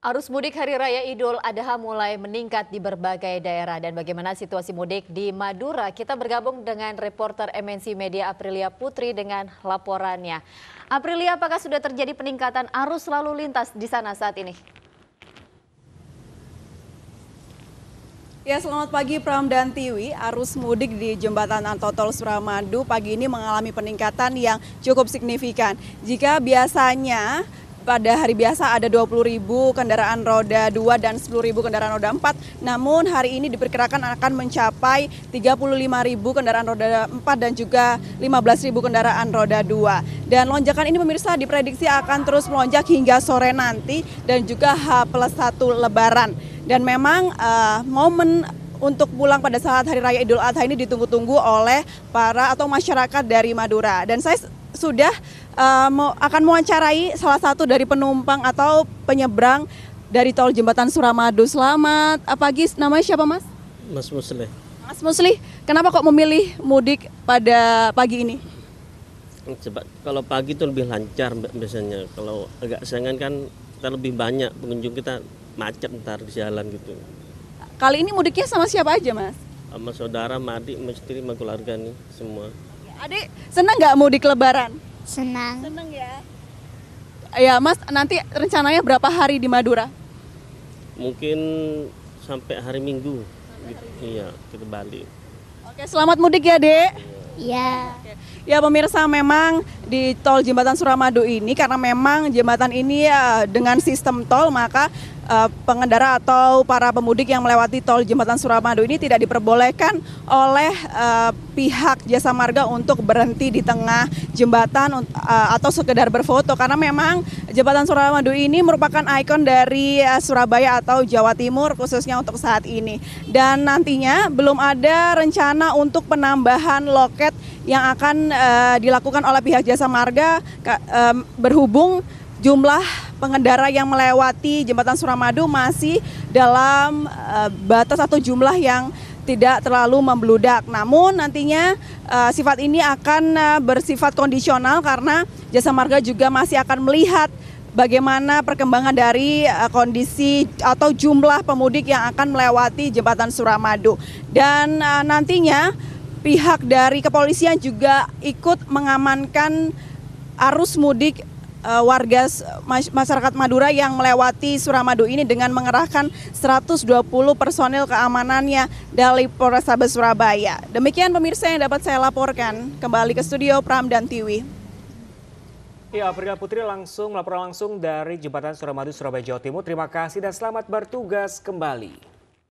Arus mudik Hari Raya Idul Adha mulai meningkat di berbagai daerah dan bagaimana situasi mudik di Madura. Kita bergabung dengan reporter MNC Media Aprilia Putri dengan laporannya. Aprilia, apakah sudah terjadi peningkatan arus lalu lintas di sana saat ini? Ya, selamat pagi Pram dan Tiwi. Arus mudik di Jembatan Antotol Suramadu pagi ini mengalami peningkatan yang cukup signifikan. Jika biasanya pada hari biasa ada 20.000 kendaraan roda 2 dan 10.000 kendaraan roda 4. Namun hari ini diperkirakan akan mencapai 35.000 kendaraan roda 4 dan juga 15.000 kendaraan roda 2. Dan lonjakan ini pemirsa diprediksi akan terus melonjak hingga sore nanti dan juga H plus 1 lebaran. Dan memang uh, momen untuk pulang pada saat Hari Raya Idul Adha ini ditunggu-tunggu oleh para atau masyarakat dari Madura. Dan saya sudah uh, mau, akan mewawancarai salah satu dari penumpang atau penyeberang dari tol jembatan Suramadu. Selamat pagi, namanya siapa Mas? Mas Muslih. Mas Muslih, kenapa kok memilih mudik pada pagi ini? Sebab hmm, kalau pagi itu lebih lancar biasanya. Kalau agak siangan kan kita lebih banyak pengunjung kita macet ntar di jalan gitu. Kali ini mudiknya sama siapa aja, Mas? Sama saudara, madik, adik, istri, sama keluarga nih semua. Adik, senang nggak mau di kelebaran? Senang. Seneng ya. Ya, Mas, nanti rencananya berapa hari di Madura? Mungkin sampai hari Minggu. Sampai hari Minggu. Iya, kita balik. Oke, selamat mudik ya, Dek. Iya. Ya, pemirsa memang di tol jembatan Suramadu ini karena memang jembatan ini uh, dengan sistem tol maka eh, pengendara atau para pemudik yang melewati tol jembatan Suramadu ini tidak diperbolehkan oleh uh, pihak jasa marga untuk berhenti di tengah jembatan uh, atau sekedar berfoto karena memang Jembatan Suramadu ini merupakan ikon dari eh, Surabaya atau Jawa Timur khususnya untuk saat ini. Dan nantinya belum ada rencana untuk penambahan loket yang akan uh, dilakukan oleh pihak jasa marga uh, berhubung jumlah pengendara yang melewati jembatan Suramadu masih dalam uh, batas atau jumlah yang tidak terlalu membludak. Namun nantinya uh, sifat ini akan uh, bersifat kondisional karena jasa marga juga masih akan melihat bagaimana perkembangan dari eh, kondisi atau jumlah pemudik yang akan melewati jembatan Suramadu. Dan eh, nantinya pihak dari kepolisian juga ikut mengamankan arus mudik eh, warga masyarakat Madura yang melewati Suramadu ini dengan mengerahkan 120 personil keamanannya dari Polrestabes Surabaya. Demikian pemirsa yang dapat saya laporkan kembali ke studio Pram dan Tiwi. Ya, Perga Putri langsung melaporkan langsung dari Jembatan Suramadu, Surabaya, Jawa Timur. Terima kasih dan selamat bertugas kembali.